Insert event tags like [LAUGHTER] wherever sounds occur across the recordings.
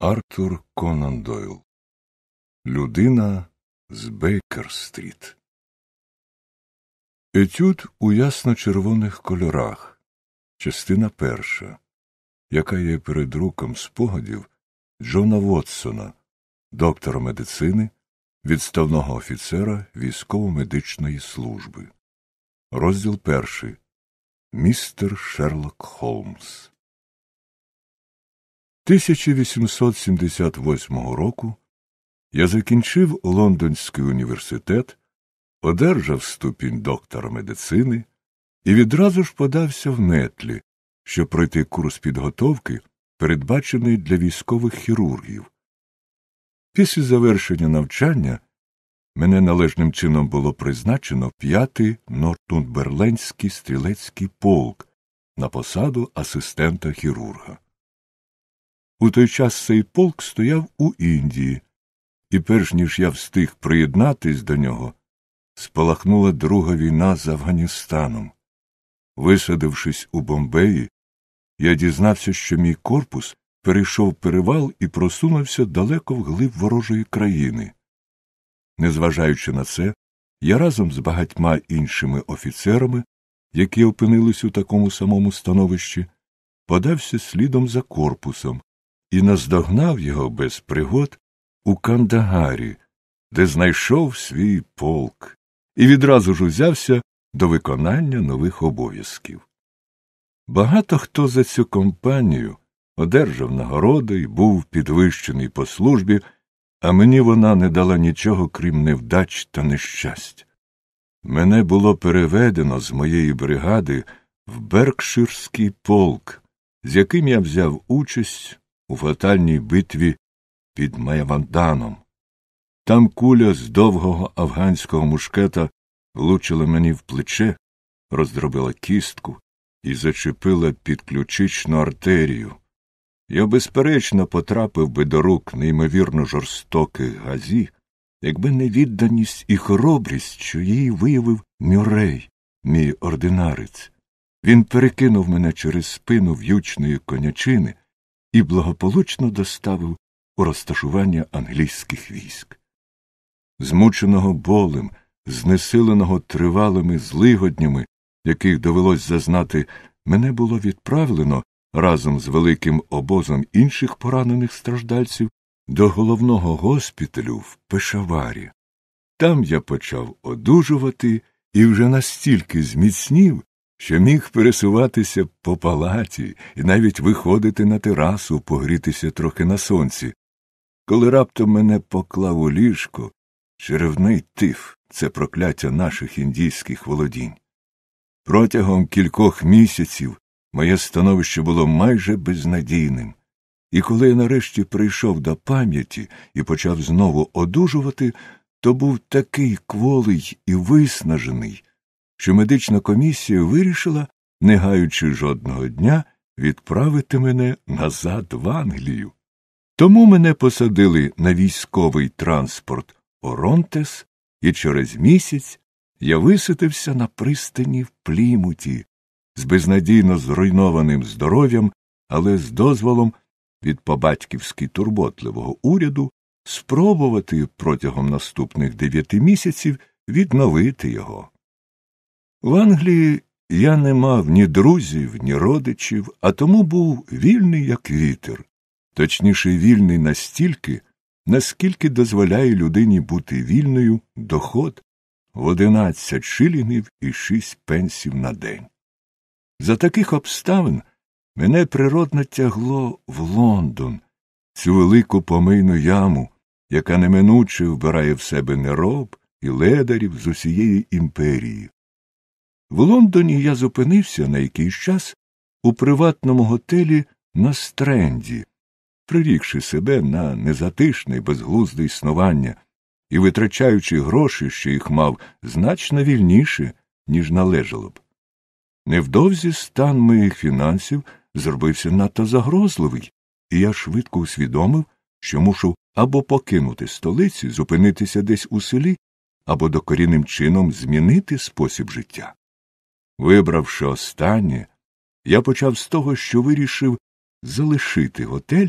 Артур Конан Дойл Людина з Бейкер-стріт. Етюд у ясно-червоних кольорах. Частина перша, яка є перед руком спогадів Джона Вотсона, доктора медицини, відставного офіцера військово-медичної служби. Розділ перший. Містер Шерлок Холмс. 1878 року я закінчив Лондонський університет, одержав ступінь доктора медицини і відразу ж подався в нетлі, щоб пройти курс підготовки, передбачений для військових хірургів. Після завершення навчання мене належним чином було призначено п'ятий Нортунберленський стрілецький полк на посаду асистента хірурга. У той час цей полк стояв у Індії, і перш ніж я встиг приєднатись до нього, спалахнула друга війна з Афганістаном. Висадившись у Бомбеї, я дізнався, що мій корпус перейшов перевал і просунувся далеко вглиб ворожої країни. Незважаючи на це, я разом з багатьма іншими офіцерами, які опинились у такому самому становищі, подався слідом за корпусом, і наздогнав його без пригод у Кандагарі, де знайшов свій полк, і відразу ж узявся до виконання нових обов'язків. Багато хто за цю компанію одержав нагороди і був підвищений по службі, а мені вона не дала нічого, крім невдач та нещастя. Мене було переведено з моєї бригади в Беркширський полк, з яким я взяв участь у фатальній битві під Майаванданом. Там куля з довгого афганського мушкета влучила мені в плече, роздробила кістку і зачепила підключичну артерію. Я, безперечно, потрапив би до рук неймовірно жорстоких газі, якби не відданість і хоробрість, що її виявив Мюрей, мій ординарець. Він перекинув мене через спину в'ючної конячини і благополучно доставив у розташування англійських військ. Змученого болем, знесиленого тривалими злигоднями, яких довелось зазнати, мене було відправлено разом з великим обозом інших поранених страждальців до головного госпіталю в Пешаварі. Там я почав одужувати і вже настільки зміцнів, що міг пересуватися по палаті і навіть виходити на терасу, погрітися трохи на сонці. Коли раптом мене поклав у ліжко, черевний тиф це прокляття наших індійських володінь. Протягом кількох місяців моє становище було майже безнадійним, і коли я нарешті прийшов до пам'яті і почав знову одужувати, то був такий кволий і виснажений, що медична комісія вирішила, не гаючи жодного дня, відправити мене назад в Англію. Тому мене посадили на військовий транспорт Оронтес, і через місяць я висадився на пристані в плімуті з безнадійно зруйнованим здоров'ям, але з дозволом від побатьківськи турботливого уряду спробувати протягом наступних дев'яти місяців відновити його. В Англії я не мав ні друзів, ні родичів, а тому був вільний, як вітер, точніше, вільний настільки, наскільки дозволяє людині бути вільною доход в одинадцять шилінгів і шість пенсів на день. За таких обставин мене природно тягло в Лондон, цю велику помийну яму, яка неминуче вбирає в себе нероб і ледарів з усієї імперії. В Лондоні я зупинився на якийсь час у приватному готелі на Стренді, прирікши себе на незатишне, безглузде існування і витрачаючи гроші, що їх мав, значно вільніше, ніж належало б. Невдовзі стан моїх фінансів зробився надто загрозливий, і я швидко усвідомив, що мушу або покинути столиці, зупинитися десь у селі, або докорінним чином змінити спосіб життя. Вибравши останнє, я почав з того, що вирішив залишити готель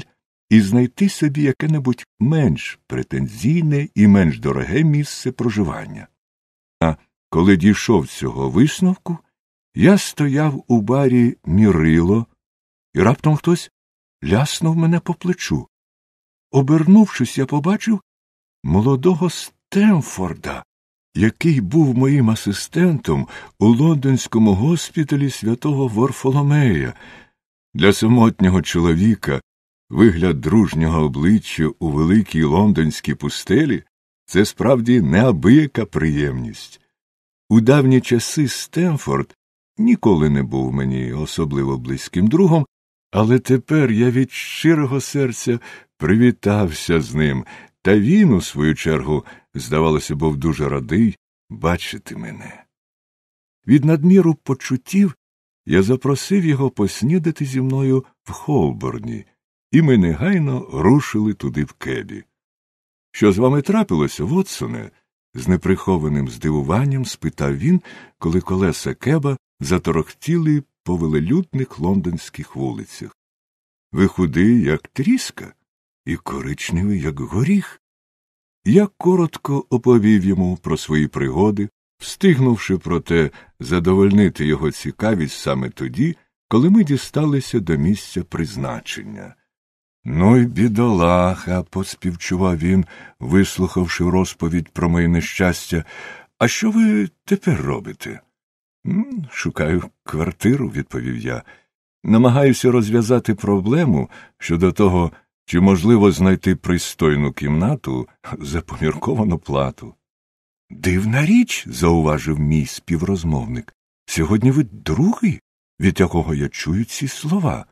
і знайти собі яке небудь менш претензійне і менш дороге місце проживання. А коли дійшов цього висновку, я стояв у барі мірило, і раптом хтось ляснув мене по плечу. Обернувшись, я побачив молодого Стемфорда, який був моїм асистентом у лондонському госпіталі святого Ворфоломея. Для самотнього чоловіка вигляд дружнього обличчя у великій лондонській пустелі це справді неабияка приємність. У давні часи Стемфорд ніколи не був мені особливо близьким другом, але тепер я від щирого серця привітався з ним, та він, у свою чергу, здавалося, був дуже радий бачити мене. Від надміру почуттів я запросив його поснідати зі мною в Ховборні, і ми негайно рушили туди в кебі. Що з вами трапилося, Вотсоне? з неприхованим здивуванням спитав він, коли колеса кеба заторохтіли по велелюдних лондонських вулицях. Ви худий, як тріска і коричневий, як горіх. Я коротко оповів йому про свої пригоди, встигнувши, проте, задовольнити його цікавість саме тоді, коли ми дісталися до місця призначення. Ну й бідолаха, поспівчував він, вислухавши розповідь про моє нещастя. А що ви тепер робите? Шукаю квартиру, відповів я. Намагаюся розв'язати проблему щодо того, чи можливо знайти пристойну кімнату за помірковану плату? Дивна річ, зауважив мій співрозмовник, сьогодні ви другий, від якого я чую ці слова.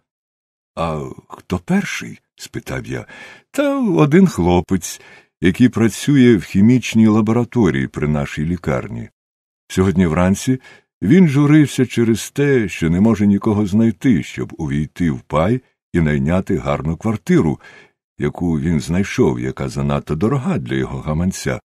А хто перший? спитав я. Та один хлопець, який працює в хімічній лабораторії при нашій лікарні. Сьогодні вранці він журився через те, що не може нікого знайти, щоб увійти в пай і найняти гарну квартиру, яку він знайшов, яка занадто дорога для його гаманця.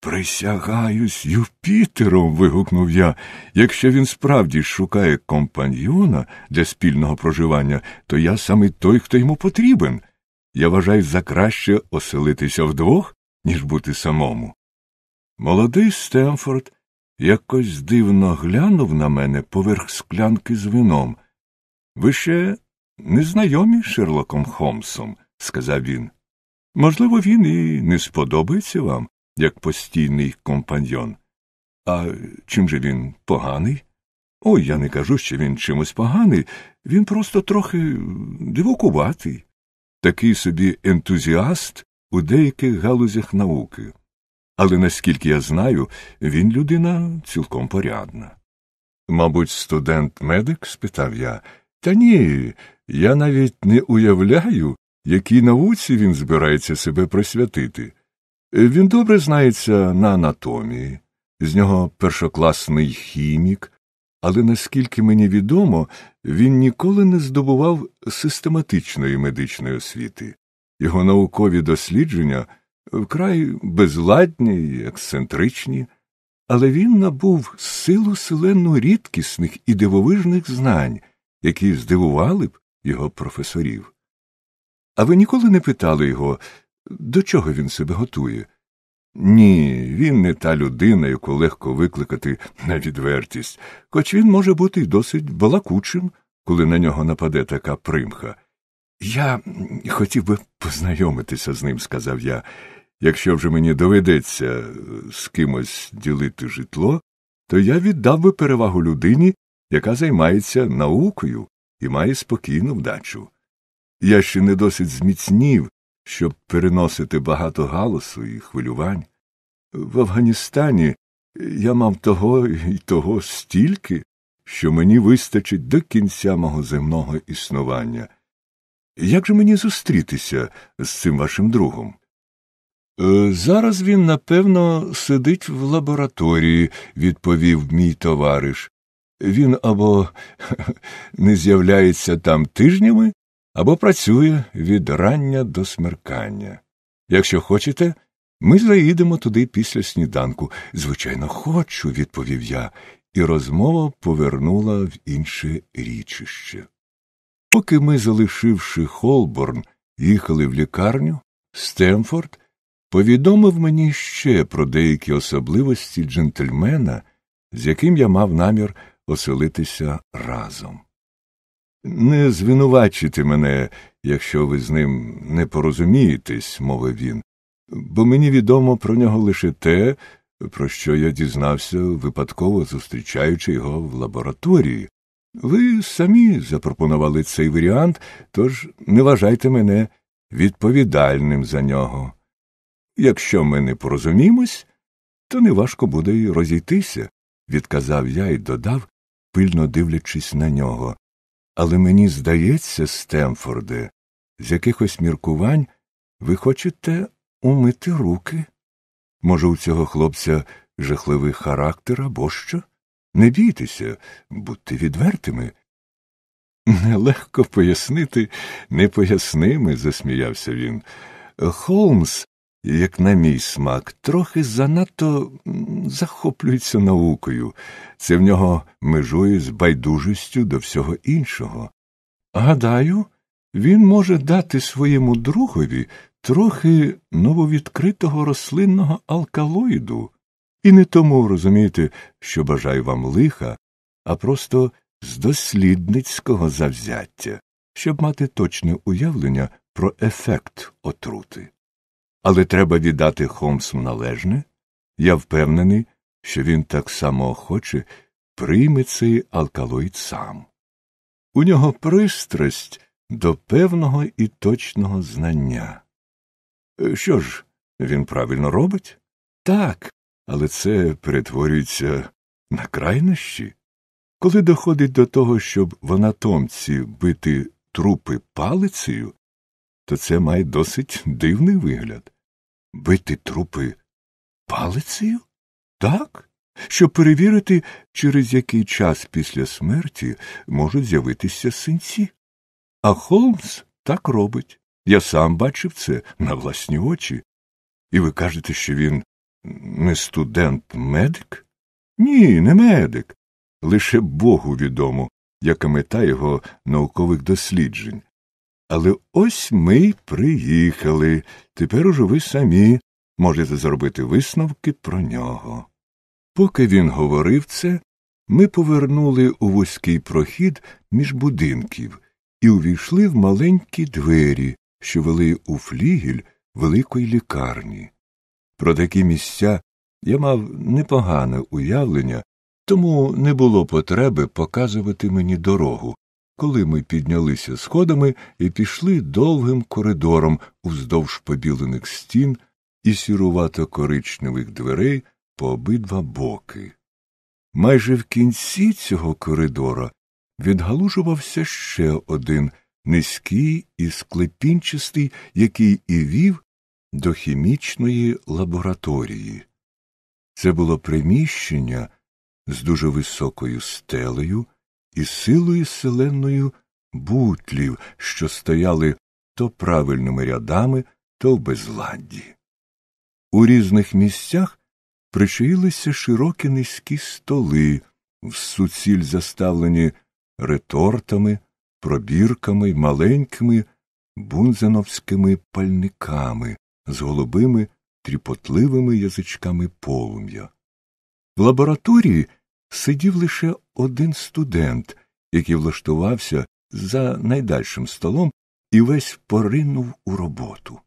Присягаюсь Юпітером. вигукнув я. Якщо він справді шукає компаньйона для спільного проживання, то я саме той, хто йому потрібен. Я вважаю за краще оселитися вдвох, ніж бути самому. Молодий Стемфорд якось дивно глянув на мене поверх склянки з вином. Ви ще не знайомі з Шерлоком Холмсом, сказав він. Можливо, він і не сподобається вам, як постійний компаньйон. А чим же він поганий? Ой, я не кажу, що він чимось поганий, він просто трохи дивокуватий, такий собі ентузіаст у деяких галузях науки. Але наскільки я знаю, він людина цілком порядна. Мабуть, студент медик? спитав я. Та ні, я навіть не уявляю, якій науці він збирається себе присвятити. Він добре знається на анатомії, з нього першокласний хімік, але наскільки мені відомо, він ніколи не здобував систематичної медичної освіти. Його наукові дослідження вкрай безладні й ексцентричні, але він набув силу селену рідкісних і дивовижних знань, які здивували б його професорів. А ви ніколи не питали його, до чого він себе готує? Ні, він не та людина, яку легко викликати на відвертість, хоч він може бути й досить балакучим, коли на нього нападе така примха. Я хотів би познайомитися з ним, сказав я. Якщо вже мені доведеться е, з кимось ділити житло, то я віддав би перевагу людині, яка займається наукою, і має спокійну вдачу. Я ще не досить зміцнів, щоб переносити багато галасу і хвилювань. В Афганістані я мав того і того стільки, що мені вистачить до кінця мого земного існування. Як же мені зустрітися з цим вашим другом? Е, зараз він, напевно, сидить в лабораторії, відповів мій товариш. Він або [LAUGHS] не з'являється там тижнями, або працює від рання до смеркання. Якщо хочете, ми заїдемо туди після сніданку. Звичайно, хочу, відповів я, і розмова повернула в інше річище. Поки ми, залишивши Холборн, їхали в лікарню, Стемфорд повідомив мені ще про деякі особливості джентльмена, з яким я мав намір оселитися разом. Не звинувачуйте мене, якщо ви з ним не порозумієтесь, мовив він, бо мені відомо про нього лише те, про що я дізнався, випадково зустрічаючи його в лабораторії. Ви самі запропонували цей варіант, тож не вважайте мене відповідальним за нього. Якщо ми не порозумімось, то неважко буде й розійтися, відказав я і додав, пильно дивлячись на нього. Але мені здається, Стемфорде, з якихось міркувань ви хочете умити руки. Може, у цього хлопця жахливий характер або що? Не бійтеся, будьте відвертими. Нелегко пояснити непоясними, засміявся він. Холмс як на мій смак, трохи занадто захоплюється наукою, це в нього межує з байдужістю до всього іншого. Гадаю, він може дати своєму другові трохи нововідкритого рослинного алкалоїду, і не тому розумієте, що бажаю вам лиха, а просто з дослідницького завзяття, щоб мати точне уявлення про ефект отрути але треба віддати Холмсу належне. Я впевнений, що він так само охоче прийме цей алкалоїд сам. У нього пристрасть до певного і точного знання. Е, що ж, він правильно робить? Так, але це перетворюється на крайнощі. Коли доходить до того, щоб в анатомці бити трупи палицею, то це має досить дивний вигляд бити трупи палицею? Так, щоб перевірити, через який час після смерті можуть з'явитися синці. А Холмс так робить. Я сам бачив це на власні очі. І ви кажете, що він не студент медик? Ні, не медик. Лише Богу відомо, яка мета його наукових досліджень. Але ось ми й приїхали. Тепер уже ви самі можете зробити висновки про нього. Поки він говорив це, ми повернули у вузький прохід між будинків і увійшли в маленькі двері, що вели у флігіль великої лікарні. Про такі місця я мав непогане уявлення, тому не було потреби показувати мені дорогу, коли ми піднялися сходами і пішли довгим коридором уздовж побілених стін і сірувато коричневих дверей по обидва боки. Майже в кінці цього коридора відгалужувався ще один низький і склепінчистий, який і вів до хімічної лабораторії. Це було приміщення з дуже високою стелею і силою селеною бутлів, що стояли то правильними рядами, то в безладді. У різних місцях причаїлися широкі низькі столи, в суціль заставлені ретортами, пробірками й маленькими бунзановськими пальниками з голубими тріпотливими язичками полум'я. В лабораторії сидів лише один студент, який влаштувався за найдальшим столом і весь поринув у роботу.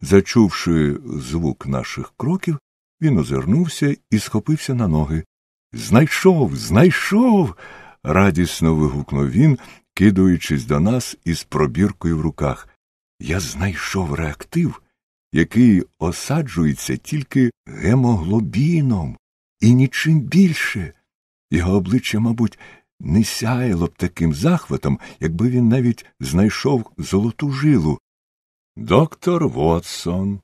Зачувши звук наших кроків, він озирнувся і схопився на ноги. Знайшов, знайшов. радісно вигукнув він, кидаючись до нас із пробіркою в руках. Я знайшов реактив, який осаджується тільки гемоглобіном і нічим більше. Його обличчя, мабуть, не сяяло б таким захватом, якби він навіть знайшов золоту жилу. Доктор Вотсон,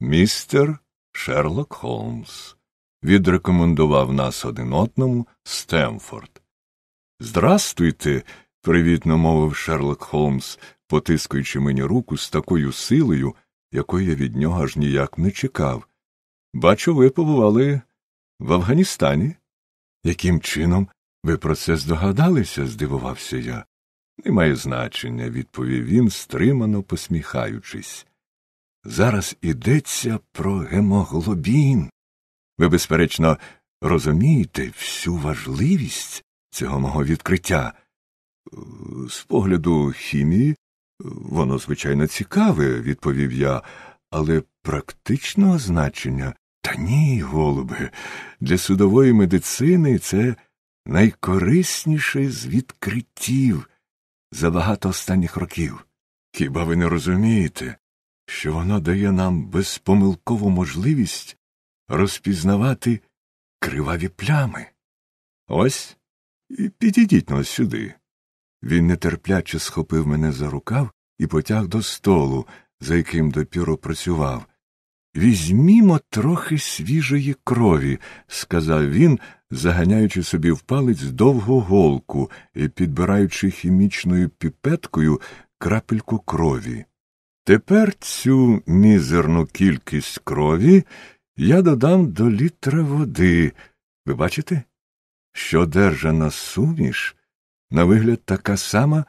містер Шерлок Холмс, відрекомендував нас один одному Стемфорд. Здрастуйте, привітно мовив Шерлок Холмс, потискуючи мені руку з такою силою, якої я від нього аж ніяк не чекав. Бачу, ви побували в Афганістані яким чином ви про це здогадалися? здивувався я. Не Немає значення, відповів він, стримано посміхаючись. Зараз ідеться про гемоглобін. Ви, безперечно, розумієте всю важливість цього мого відкриття. З погляду хімії, воно, звичайно, цікаве, відповів я, але практичного значення ні, голубе, для судової медицини це найкорисніше з відкриттів за багато останніх років. Хіба ви не розумієте, що воно дає нам безпомилкову можливість розпізнавати криваві плями? Ось і підійдіть нас сюди. Він нетерпляче схопив мене за рукав і потяг до столу, за яким допіру працював. Візьмімо трохи свіжої крові, сказав він, заганяючи собі в палець довгу голку і підбираючи хімічною піпеткою крапельку крові. Тепер цю мізерну кількість крові я додам до літра води. Ви бачите, що держана суміш, на вигляд, така сама,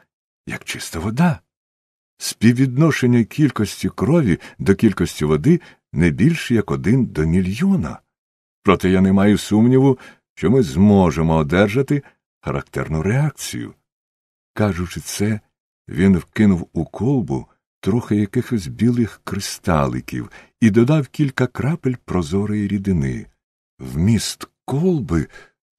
як чиста вода. Співвідношення кількості крові до кількості води не більше як один до мільйона. Проте я не маю сумніву, що ми зможемо одержати характерну реакцію. Кажучи це, він вкинув у колбу трохи якихось білих кристаликів і додав кілька крапель прозорої рідини. Вміст колби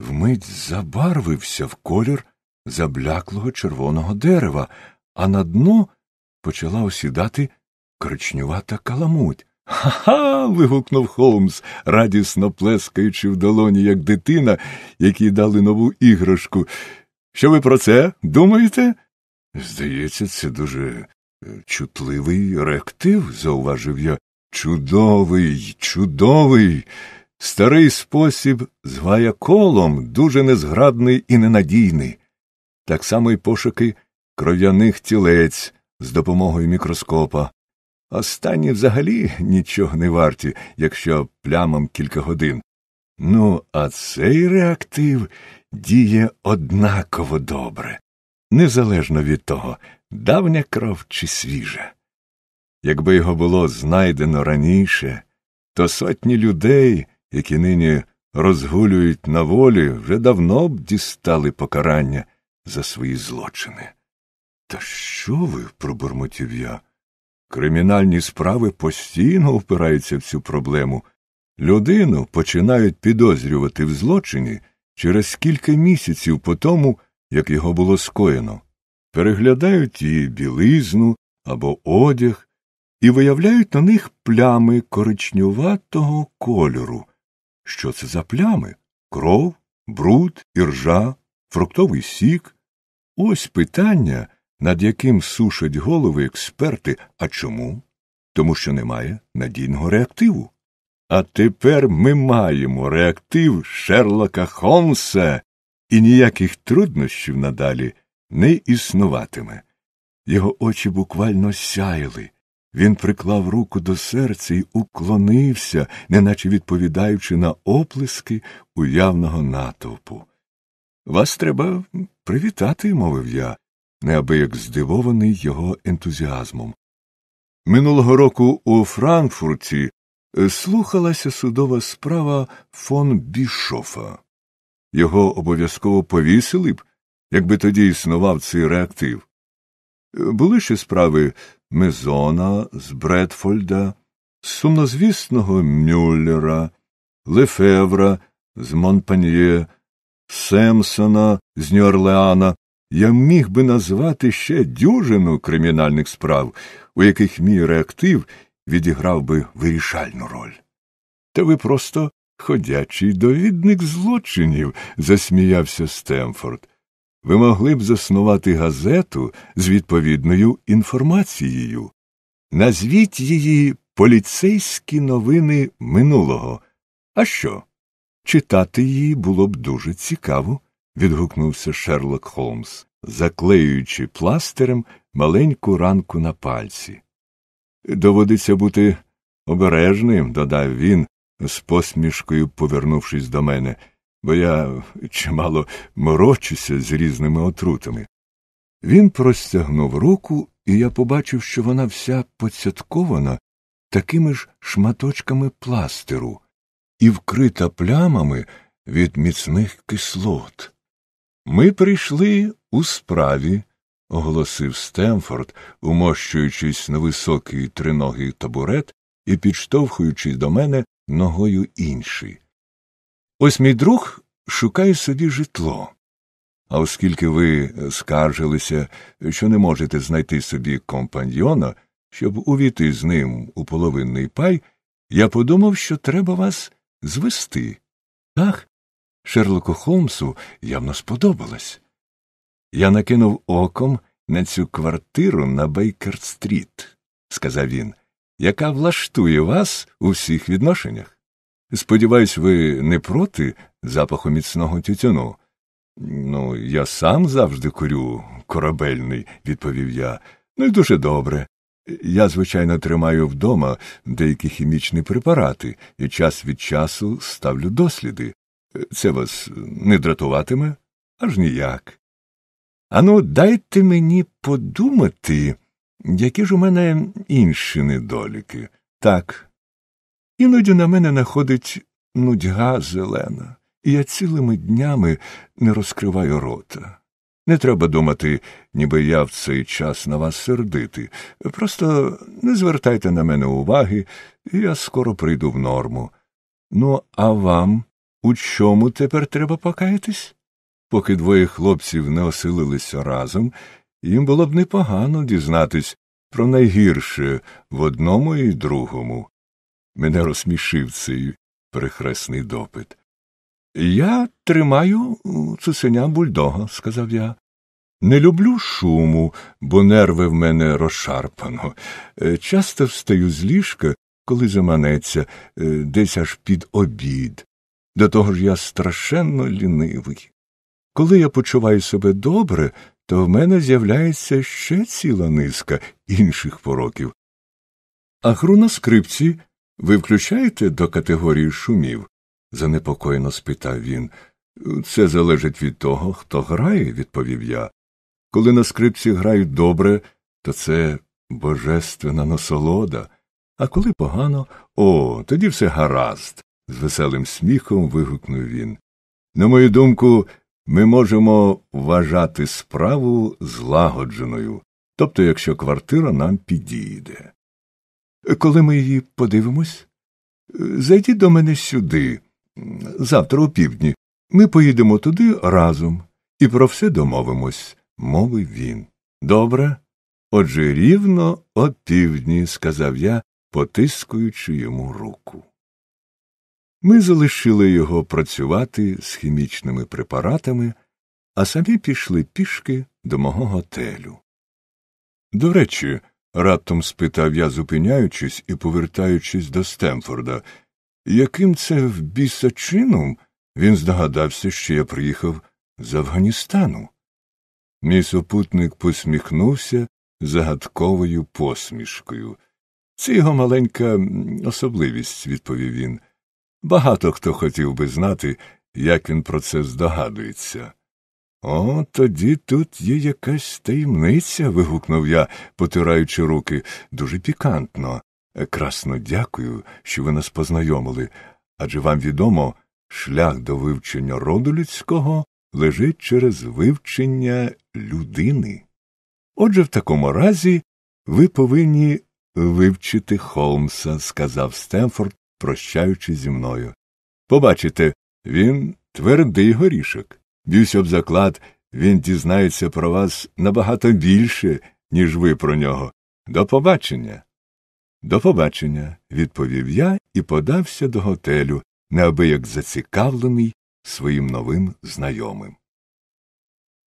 вмить забарвився в колір забляклого червоного дерева, а на дно почала осідати коричнювата каламуть. Ха ха. вигукнув Холмс, радісно плескаючи в долоні, як дитина, якій дали нову іграшку. Що ви про це думаєте? Здається, це дуже е, чутливий реактив, зауважив я. Чудовий, чудовий. Старий спосіб з ваяколом дуже незграбний і ненадійний. Так само й пошуки кров'яних тілець з допомогою мікроскопа. Останні взагалі нічого не варті, якщо плямом кілька годин. Ну, а цей реактив діє однаково добре, незалежно від того, давня кров чи свіжа. Якби його було знайдено раніше, то сотні людей, які нині розгулюють на волі, вже давно б дістали покарання за свої злочини. Та що ви? пробурмотів я. Кримінальні справи постійно впираються в цю проблему. Людину починають підозрювати в злочині через кілька місяців по тому, як його було скоєно, переглядають її білизну або одяг і виявляють на них плями коричнюватого кольору. Що це за плями? Кров, бруд, іржа, фруктовий сік. Ось питання, над яким сушать голови експерти. А чому? Тому що немає надійного реактиву. А тепер ми маємо реактив Шерлока Холмса, і ніяких труднощів надалі не існуватиме. Його очі буквально сяяли. Він приклав руку до серця і уклонився, неначе відповідаючи на оплески уявного натовпу. Вас треба привітати, мовив я, неабияк здивований його ентузіазмом. Минулого року у Франкфурті е, слухалася судова справа фон Бішофа. Його обов'язково повісили б, якби тоді існував цей реактив. Е, були ще справи Мезона, з Бредфольда, сумнозвісного Мюллера, Лефевра з Монпаньє, Семсона з Нью-Орлеана я міг би назвати ще дюжину кримінальних справ, у яких мій реактив відіграв би вирішальну роль. Та ви просто ходячий довідник злочинів, засміявся Стемфорд. Ви могли б заснувати газету з відповідною інформацією. Назвіть її поліцейські новини минулого. А що? Читати її було б дуже цікаво відгукнувся Шерлок Холмс, заклеюючи пластирем маленьку ранку на пальці. Доводиться бути обережним, додав він, з посмішкою повернувшись до мене, бо я чимало морочуся з різними отрутами. Він простягнув руку, і я побачив, що вона вся поцяткована такими ж шматочками пластиру і вкрита плямами від міцних кислот. Ми прийшли у справі, оголосив Стемфорд, умощуючись на високий триногий табурет і підштовхуючись до мене ногою інший. Ось мій друг шукає собі житло. А оскільки ви скаржилися, що не можете знайти собі компаньйона, щоб увійти з ним у половинний пай, я подумав, що треба вас звести. Так, Шерлоку Холмсу явно сподобалось. Я накинув оком на цю квартиру на Бейкер Стріт, сказав він, яка влаштує вас у всіх відношеннях. Сподіваюсь, ви не проти запаху міцного тютюну. Ну, я сам завжди курю корабельний, відповів я. Ну і дуже добре. Я, звичайно, тримаю вдома деякі хімічні препарати і час від часу ставлю досліди. Це вас не дратуватиме? Аж ніяк. Ану, дайте мені подумати, які ж у мене інші недоліки. Так. Іноді на мене находить нудьга зелена, і я цілими днями не розкриваю рота. Не треба думати, ніби я в цей час на вас сердити. Просто не звертайте на мене уваги, і я скоро прийду в норму. Ну, а вам. У чому тепер треба покаятись? Поки двоє хлопців не оселилися разом, їм було б непогано дізнатись про найгірше в одному і другому. Мене розсмішив цей перехресний допит. Я тримаю цуценя бульдога, сказав я. Не люблю шуму, бо нерви в мене розшарпано. Е, часто встаю з ліжка, коли заманеться, е, десь аж під обід. До того ж я страшенно лінивий. Коли я почуваю себе добре, то в мене з'являється ще ціла низка інших пороків. А гру на скрипці ви включаєте до категорії шумів? занепокоєно спитав він. Це залежить від того, хто грає, відповів я. Коли на скрипці грають добре, то це божественна насолода, а коли погано, о, тоді все гаразд з веселим сміхом вигукнув він. На мою думку, ми можемо вважати справу злагодженою, тобто, якщо квартира нам підійде. Коли ми її подивимось, зайдіть до мене сюди, завтра о півдні. Ми поїдемо туди разом і про все домовимось, мовив він. Добре. Отже, рівно о півдні, сказав я, потискуючи йому руку. Ми залишили його працювати з хімічними препаратами, а самі пішли пішки до мого готелю. До речі, раптом спитав я, зупиняючись і повертаючись до Стемфорда, яким це в бісачином він здогадався, що я приїхав з Афганістану. Мій супутник посміхнувся загадковою посмішкою. Це його маленька особливість, відповів він. Багато хто хотів би знати, як він про це здогадується. О, тоді тут є якась таємниця. вигукнув я, потираючи руки, дуже пікантно. Е, красно дякую, що ви нас познайомили, адже вам відомо, шлях до вивчення роду людського лежить через вивчення людини. Отже, в такому разі ви повинні вивчити Холмса, сказав Стенфорд. Прощаючись зі мною. Побачите, він твердий горішок. Б'юсь об заклад, він дізнається про вас набагато більше, ніж ви про нього. До побачення. До побачення, відповів я і подався до готелю, неабияк зацікавлений своїм новим знайомим.